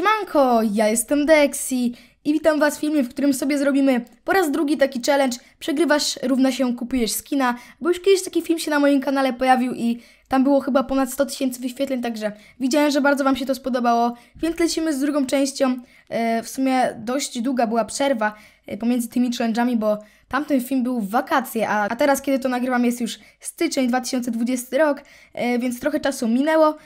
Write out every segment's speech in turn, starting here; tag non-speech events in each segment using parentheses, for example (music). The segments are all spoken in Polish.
Siemanko, ja jestem Dexi i witam Was w filmie, w którym sobie zrobimy po raz drugi taki challenge. Przegrywasz, równa się kupujesz skina, bo już kiedyś taki film się na moim kanale pojawił i tam było chyba ponad 100 tysięcy wyświetleń, także widziałem, że bardzo Wam się to spodobało, więc lecimy z drugą częścią. E, w sumie dość długa była przerwa e, pomiędzy tymi challenge'ami, bo tamten film był w wakacje, a teraz kiedy to nagrywam jest już styczeń 2020 rok, e, więc trochę czasu minęło.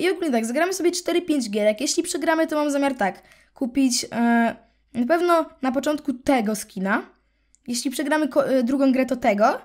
I ogólnie tak, zagramy sobie 4-5 gierek. Jeśli przegramy, to mam zamiar tak, kupić e, na pewno na początku tego skina. Jeśli przegramy e, drugą grę, to tego.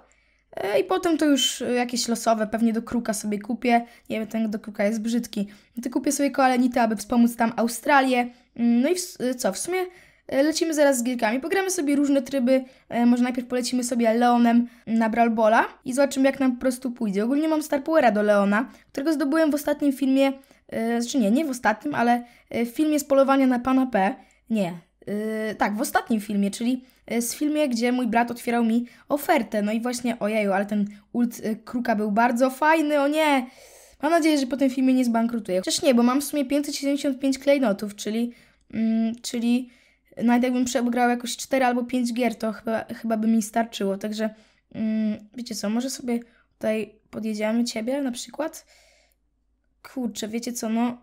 E, I potem to już jakieś losowe, pewnie do kruka sobie kupię. Nie wiem, ten do kruka jest brzydki. To kupię sobie koalenitę, aby wspomóc tam Australię. Mm, no i w, co, w sumie E, lecimy zaraz z gierkami. Pogramy sobie różne tryby. E, może najpierw polecimy sobie Leonem na Bralbola i zobaczymy, jak nam po prostu pójdzie. Ogólnie mam Star Powera do Leona, którego zdobyłem w ostatnim filmie, e, znaczy nie, nie w ostatnim, ale w filmie z polowania na Pana P. Nie, tak, w ostatnim filmie, czyli z filmie, gdzie mój brat otwierał mi ofertę. No i właśnie, ojeju, ale ten ult kruka był bardzo fajny, o nie! Mam nadzieję, że po tym filmie nie zbankrutuję. Chociaż nie, bo mam w sumie 575 klejnotów, czyli, mm, czyli nawet jakbym przegrał jakoś 4 albo 5 gier, to chyba, chyba by mi starczyło. Także mm, wiecie co, może sobie tutaj podjedziemy ciebie na przykład. Kurczę, wiecie co, no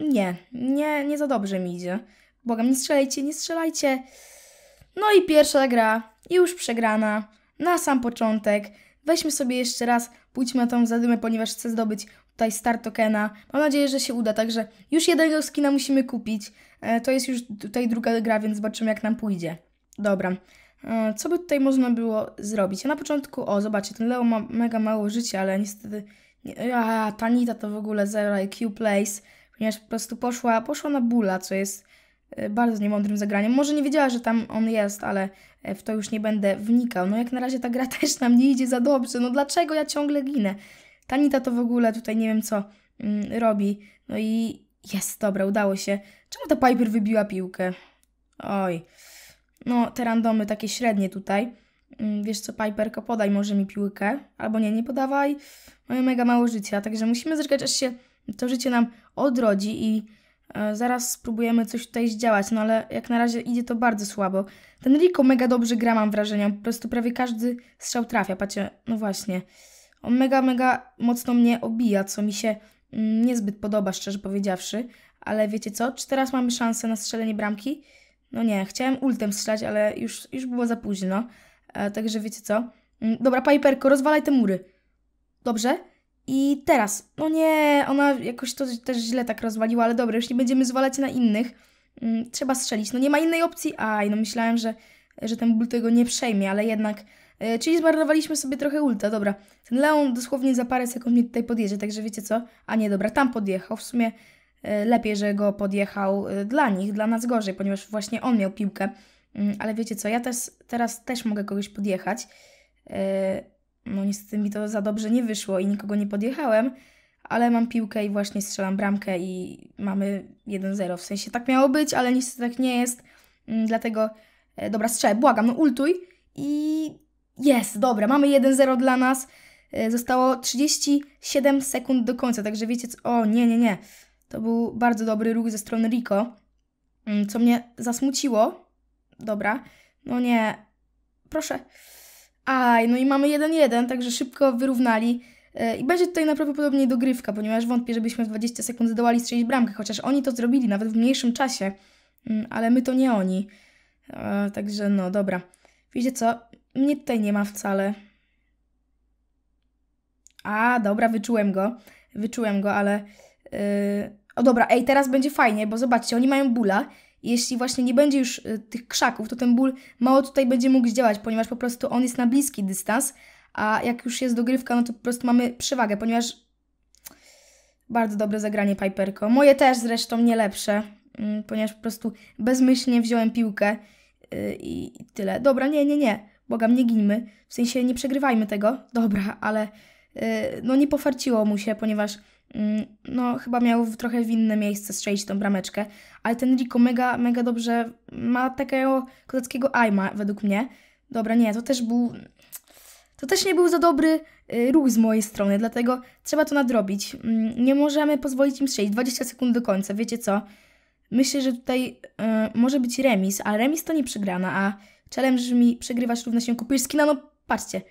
nie, nie, nie za dobrze mi idzie. Bogam, nie strzelajcie, nie strzelajcie. No i pierwsza gra, już przegrana, na sam początek. Weźmy sobie jeszcze raz, pójdźmy na tą zadymę, ponieważ chcę zdobyć tutaj star tokena. Mam nadzieję, że się uda, także już jednego skina musimy kupić. E, to jest już tutaj druga gra, więc zobaczymy jak nam pójdzie. Dobra, e, co by tutaj można było zrobić? Ja na początku, o zobaczcie, ten Leo ma mega mało życia, ale niestety... A, Tanita to w ogóle zero IQ place, ponieważ po prostu poszła, poszła na bula, co jest e, bardzo niemądrym zagraniem. Może nie wiedziała, że tam on jest, ale w to już nie będę wnikał. No jak na razie ta gra (laughs) też nam nie idzie za dobrze. No dlaczego ja ciągle ginę? Tanita to w ogóle tutaj nie wiem co mm, robi. No i jest, dobra, udało się. Czemu ta Piper wybiła piłkę? Oj. No, te randomy takie średnie tutaj. Mm, wiesz co, Piperko, podaj może mi piłkę. Albo nie, nie podawaj. Mamy mega mało życia, także musimy zaczekać, aż się to życie nam odrodzi i e, zaraz spróbujemy coś tutaj zdziałać. No ale jak na razie idzie to bardzo słabo. Ten Rico mega dobrze gra, mam wrażenie. Po prostu prawie każdy strzał trafia. Patrzcie, no właśnie. On mega, mega mocno mnie obija, co mi się mm, niezbyt podoba, szczerze powiedziawszy. Ale wiecie co? Czy teraz mamy szansę na strzelenie bramki? No nie, chciałem ultem strzelać, ale już, już było za późno. E, także wiecie co? Mm, dobra, Piperko, rozwalaj te mury. Dobrze? I teraz, no nie, ona jakoś to też źle tak rozwaliła, ale dobra, już nie będziemy zwalać na innych. Mm, trzeba strzelić. No nie ma innej opcji. Aj, no myślałem, że, że ten ból tego nie przejmie, ale jednak E, czyli zmarnowaliśmy sobie trochę ulta, dobra. Ten Leon dosłownie za parę sekund mnie tutaj podjedzie, także wiecie co? A nie, dobra, tam podjechał. W sumie e, lepiej, że go podjechał e, dla nich, dla nas gorzej, ponieważ właśnie on miał piłkę. Mm, ale wiecie co, ja też, teraz też mogę kogoś podjechać. no niestety mi to za dobrze nie wyszło i nikogo nie podjechałem, ale mam piłkę i właśnie strzelam bramkę i mamy 1-0. W sensie tak miało być, ale niestety tak nie jest. Mm, dlatego, dobra, strzelę, błagam, no ultuj i jest, dobra, mamy 1-0 dla nas. E, zostało 37 sekund do końca, także wiecie co... O, nie, nie, nie. To był bardzo dobry ruch ze strony Rico, mm, co mnie zasmuciło. Dobra, no nie, proszę. Aj, no i mamy 1-1, także szybko wyrównali. E, I będzie tutaj najprawdopodobniej dogrywka, ponieważ wątpię, żebyśmy w 20 sekund zdołali strzelić bramkę, chociaż oni to zrobili nawet w mniejszym czasie, mm, ale my to nie oni. E, także no, dobra. Wiecie co, mnie tutaj nie ma wcale. A, dobra, wyczułem go. Wyczułem go, ale... Yy... O dobra, ej, teraz będzie fajnie, bo zobaczcie, oni mają bóla. Jeśli właśnie nie będzie już y, tych krzaków, to ten ból mało tutaj będzie mógł działać, ponieważ po prostu on jest na bliski dystans, a jak już jest dogrywka, no to po prostu mamy przewagę, ponieważ bardzo dobre zagranie Piperko. Moje też zresztą nie lepsze, mm, ponieważ po prostu bezmyślnie wziąłem piłkę y, i tyle. Dobra, nie, nie, nie błagam, nie gińmy, w sensie nie przegrywajmy tego, dobra, ale yy, no nie pofarciło mu się, ponieważ yy, no chyba miał trochę w inne miejsce strzelić tą brameczkę, ale ten Rico mega, mega dobrze ma takiego kozackiego aima według mnie. Dobra, nie, to też był, to też nie był za dobry y, ruch z mojej strony, dlatego trzeba to nadrobić. Mm, nie możemy pozwolić im strzelić 20 sekund do końca, wiecie co? Myślę, że tutaj y, może być remis, a remis to nie przegrana, a Challenge mi przegrywasz równa się, kupujesz skina, no patrzcie.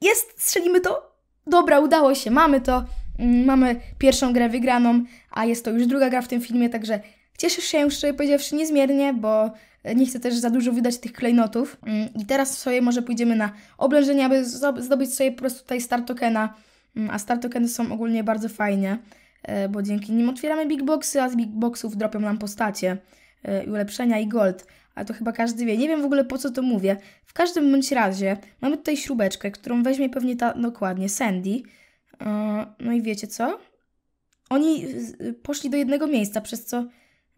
Jest, strzelimy to? Dobra, udało się, mamy to. Mm, mamy pierwszą grę wygraną, a jest to już druga gra w tym filmie, także cieszę się, szczerze powiedziawszy, niezmiernie, bo e, nie chcę też za dużo wydać tych klejnotów. Mm, I teraz sobie może pójdziemy na oblężenie, aby zdobyć sobie po prostu tutaj star tokena. Mm, a star tokeny są ogólnie bardzo fajnie, e, bo dzięki nim otwieramy big boxy, a z big boxów dropią nam postacie e, i ulepszenia i gold a to chyba każdy wie. Nie wiem w ogóle po co to mówię. W każdym bądź razie mamy tutaj śrubeczkę, którą weźmie pewnie ta, dokładnie, Sandy. E, no i wiecie co? Oni poszli do jednego miejsca, przez co,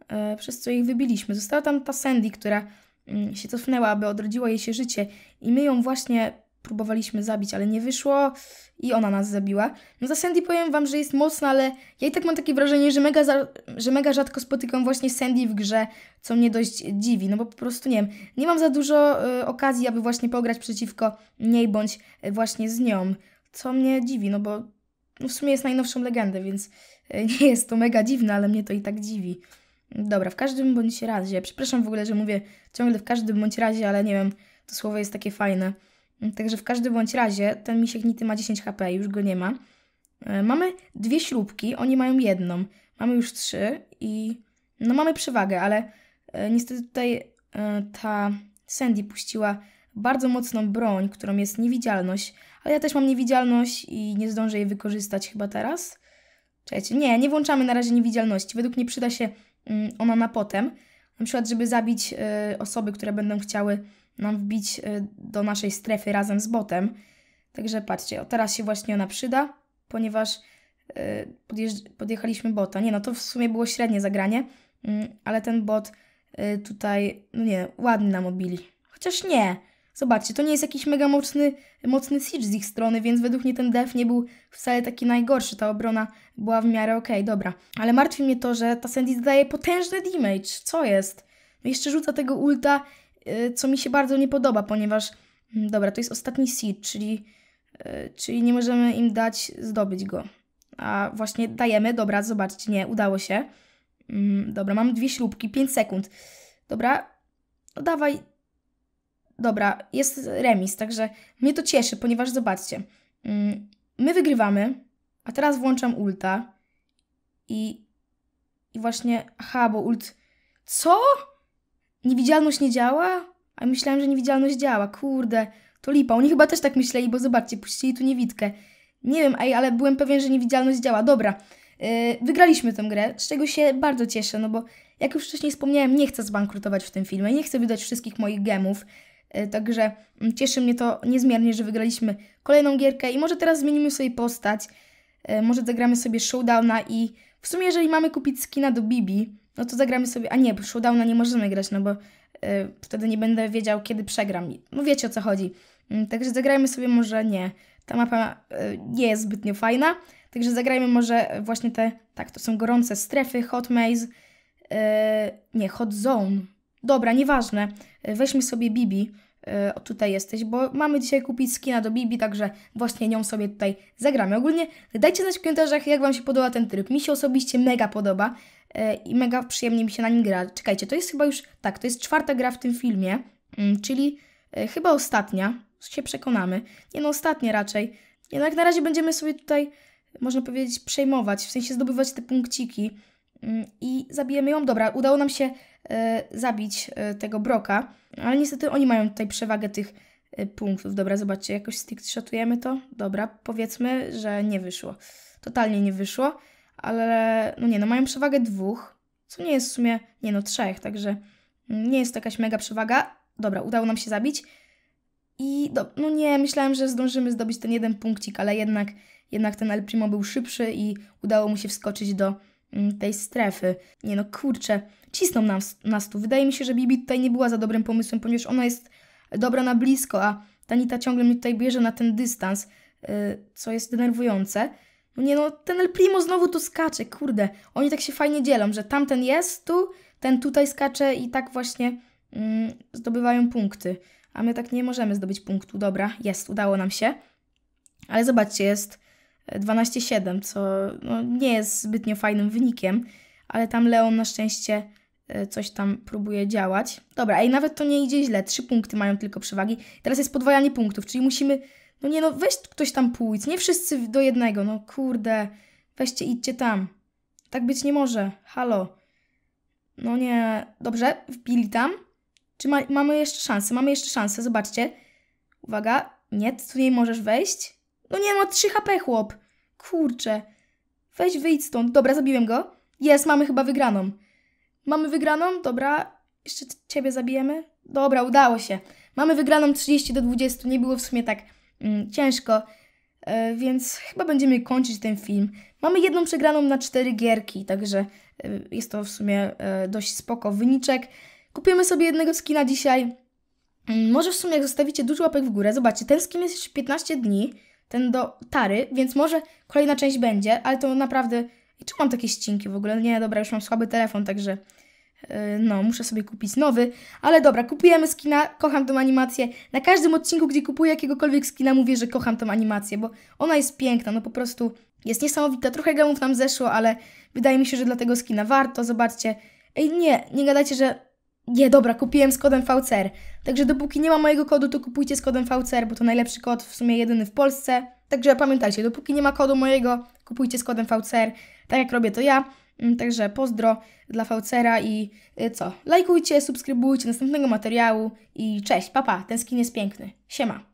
e, przez co ich wybiliśmy. Została tam ta Sandy, która mm, się cofnęła, aby odrodziło jej się życie i my ją właśnie próbowaliśmy zabić, ale nie wyszło i ona nas zabiła. No za Sandy powiem wam, że jest mocna, ale ja i tak mam takie wrażenie, że mega, za, że mega rzadko spotykam właśnie Sandy w grze, co mnie dość dziwi, no bo po prostu nie wiem, nie mam za dużo y, okazji, aby właśnie pograć przeciwko niej bądź y, właśnie z nią, co mnie dziwi, no bo no w sumie jest najnowszą legendę, więc y, (laughs) nie jest to mega dziwne, ale mnie to i tak dziwi. Dobra, w każdym bądź razie, przepraszam w ogóle, że mówię ciągle w każdym bądź razie, ale nie wiem, to słowo jest takie fajne. Także w każdym bądź razie ten misiek nity ma 10 HP, już go nie ma. E, mamy dwie śrubki, oni mają jedną. Mamy już trzy i no mamy przewagę, ale e, niestety tutaj e, ta Sandy puściła bardzo mocną broń, którą jest niewidzialność, ale ja też mam niewidzialność i nie zdążę jej wykorzystać chyba teraz. Czekajcie, nie, nie włączamy na razie niewidzialności. Według mnie przyda się mm, ona na potem, na przykład żeby zabić osoby, które będą chciały nam wbić y, do naszej strefy razem z botem. Także patrzcie, o, teraz się właśnie ona przyda, ponieważ y, podjechaliśmy bota. Nie, no to w sumie było średnie zagranie, mm, ale ten bot y, tutaj, no nie, ładnie nam obili. Chociaż nie. Zobaczcie, to nie jest jakiś mega mocny, mocny siege z ich strony, więc według mnie ten def nie był wcale taki najgorszy. Ta obrona była w miarę okej, okay, dobra. Ale martwi mnie to, że ta Sandy zdaje potężny damage. Co jest? No jeszcze rzuca tego ulta Y, co mi się bardzo nie podoba, ponieważ, mm, dobra, to jest ostatni seed, czyli, y, czyli nie możemy im dać zdobyć go. A właśnie dajemy, dobra, zobaczcie, nie, udało się. Mm, dobra, mam dwie śrubki, 5 sekund. Dobra, no dawaj. Dobra, jest remis, także mnie to cieszy, ponieważ zobaczcie, mm, my wygrywamy, a teraz włączam ulta i, i właśnie, aha, bo ult, co? Niewidzialność nie działa? A myślałem, że niewidzialność działa. Kurde, to lipa. Oni chyba też tak myśleli, bo zobaczcie, puścili tu niewidkę. Nie wiem, ej, ale byłem pewien, że niewidzialność działa. Dobra, yy, wygraliśmy tę grę, z czego się bardzo cieszę, no bo jak już wcześniej wspomniałem, nie chcę zbankrutować w tym filmie, nie chcę wydać wszystkich moich gemów. Yy, także mm, cieszy mnie to niezmiernie, że wygraliśmy kolejną gierkę i może teraz zmienimy sobie postać. Yy, może zagramy sobie showdowna i w sumie jeżeli mamy kupić skina do Bibi, no to zagramy sobie, a nie, bo showdowna nie możemy grać, no bo y, wtedy nie będę wiedział, kiedy przegram. No wiecie o co chodzi. Y, także zagrajmy sobie może nie. Ta mapa y, nie jest zbytnio fajna, także zagrajmy może właśnie te, tak, to są gorące strefy, hot maze, e, nie, hot zone. Dobra, nieważne. Weźmy sobie Bibi, E, o, tutaj jesteś, bo mamy dzisiaj kupić skina do Bibi, także właśnie nią sobie tutaj zagramy. Ogólnie dajcie znać w komentarzach, jak Wam się podoba ten tryb. Mi się osobiście mega podoba e, i mega przyjemnie mi się na nim gra. Czekajcie, to jest chyba już, tak, to jest czwarta gra w tym filmie, mm, czyli e, chyba ostatnia, się przekonamy. Nie no, ostatnie raczej. No, Jednak na razie będziemy sobie tutaj, można powiedzieć, przejmować, w sensie zdobywać te punkciki, Mm, i zabijemy ją. Dobra, udało nam się e, zabić e, tego Broka, ale niestety oni mają tutaj przewagę tych e, punktów. Dobra, zobaczcie, jakoś stickshotujemy to. Dobra, powiedzmy, że nie wyszło. Totalnie nie wyszło, ale no nie, no mają przewagę dwóch, co nie jest w sumie, nie no, trzech, także nie jest to jakaś mega przewaga. Dobra, udało nam się zabić. I do, no nie, myślałem, że zdążymy zdobyć ten jeden punkcik, ale jednak, jednak ten El Primo był szybszy i udało mu się wskoczyć do Mm, tej strefy. Nie no, kurczę, cisną nas, nas tu. Wydaje mi się, że Bibi tutaj nie była za dobrym pomysłem, ponieważ ona jest dobra na blisko, a Tanita ciągle mnie tutaj bierze na ten dystans, yy, co jest denerwujące. No nie no, ten El Primo znowu tu skacze, kurde. Oni tak się fajnie dzielą, że tamten jest tu, ten tutaj skacze i tak właśnie yy, zdobywają punkty. A my tak nie możemy zdobyć punktu. Dobra, jest, udało nam się. Ale zobaczcie, jest 12-7, co no, nie jest zbytnio fajnym wynikiem, ale tam Leon na szczęście e, coś tam próbuje działać. Dobra, i nawet to nie idzie źle, trzy punkty mają tylko przewagi. Teraz jest podwajanie punktów, czyli musimy, no nie no, weź ktoś tam pójdź, nie wszyscy do jednego, no kurde, weźcie, idźcie tam. Tak być nie może, halo. No nie, dobrze, wbili tam. Czy ma, mamy jeszcze szansę? Mamy jeszcze szansę, zobaczcie. Uwaga, nie, tu nie możesz wejść. No nie, ma 3 HP chłop. Kurczę. Weź wyjdź stąd. Dobra, zabiłem go. Jest, mamy chyba wygraną. Mamy wygraną? Dobra. Jeszcze ciebie zabijemy? Dobra, udało się. Mamy wygraną 30 do 20. Nie było w sumie tak mm, ciężko. E, więc chyba będziemy kończyć ten film. Mamy jedną przegraną na 4 gierki, także e, jest to w sumie e, dość spoko wyniczek. Kupimy sobie jednego skina dzisiaj. Mm, może w sumie jak zostawicie dużo łapek w górę, zobaczcie, ten skin jest jeszcze 15 dni ten do Tary, więc może kolejna część będzie, ale to naprawdę... I czy mam takie ścinki w ogóle? Nie, dobra, już mam słaby telefon, także... Y, no, muszę sobie kupić nowy, ale dobra, kupujemy skina, kocham tą animację. Na każdym odcinku, gdzie kupuję jakiegokolwiek skina, mówię, że kocham tą animację, bo ona jest piękna, no po prostu jest niesamowita. Trochę gemów nam zeszło, ale wydaje mi się, że dla tego skina warto, zobaczcie. Ej, nie, nie gadajcie, że nie, dobra, kupiłem z kodem VCR. Także dopóki nie ma mojego kodu, to kupujcie z kodem VCR, bo to najlepszy kod, w sumie jedyny w Polsce. Także pamiętajcie, dopóki nie ma kodu mojego, kupujcie z kodem VCR, tak jak robię to ja. Mm, także pozdro dla Faucera i y, co? Lajkujcie, subskrybujcie następnego materiału i cześć, papa, pa, ten skin jest piękny. Siema.